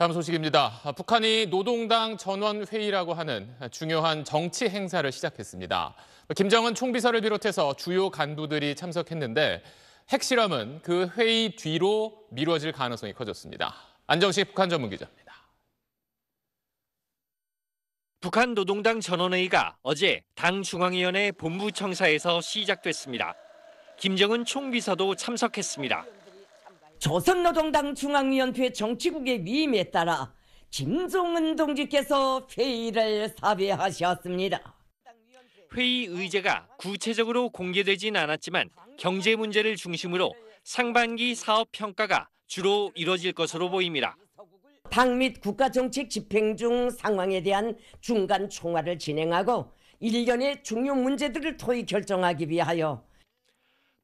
다음 소식입니다. 북한이 노동당 전원회의라고 하는 중요한 정치 행사를 시작했습니다. 김정은 총비서를 비롯해서 주요 간부들이 참석했는데 핵실험은 그 회의 뒤로 미뤄질 가능성이 커졌습니다. 안정식 북한 전문 기자입니다. 북한 노동당 전원회의가 어제 당 중앙위원회 본부청사에서 시작됐습니다. 김정은 총비서도 참석했습니다. 조선노동당 중앙위원회 정치국의 위임에 따라 김종은 동지께서 회의를 사배하셨습니다. 회의 의제가 구체적으로 공개되진 않았지만 경제 문제를 중심으로 상반기 사업 평가가 주로 이뤄질 것으로 보입니다. 당 및 국가정책 집행 중 상황에 대한 중간 총화를 진행하고 일련의 중요 문제들을 토의 결정하기 위하여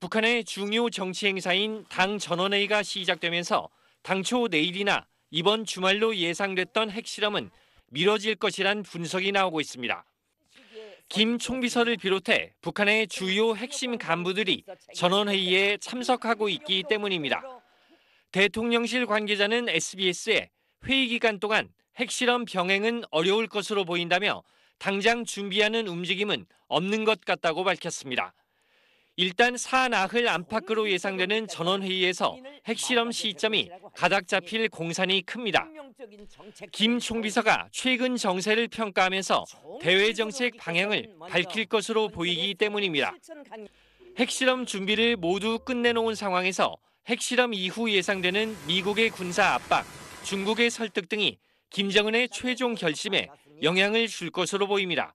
북한의 중요 정치 행사인 당 전원회의가 시작되면서 당초 내일이나 이번 주말로 예상됐던 핵실험은 미뤄질 것이란 분석이 나오고 있습니다. 김 총비서를 비롯해 북한의 주요 핵심 간부들이 전원회의에 참석하고 있기 때문입니다. 대통령실 관계자는 SBS에 회의 기간 동안 핵실험 병행은 어려울 것으로 보인다며 당장 준비하는 움직임은 없는 것 같다고 밝혔습니다. 일단 사나흘 안팎으로 예상되는 전원회의에서 핵실험 시점이 가닥 잡힐 공산이 큽니다. 김 총비서가 최근 정세를 평가하면서 대외 정책 방향을 밝힐 것으로 보이기 때문입니다. 핵실험 준비를 모두 끝내놓은 상황에서 핵실험 이후 예상되는 미국의 군사 압박, 중국의 설득 등이 김정은의 최종 결심에 영향을 줄 것으로 보입니다.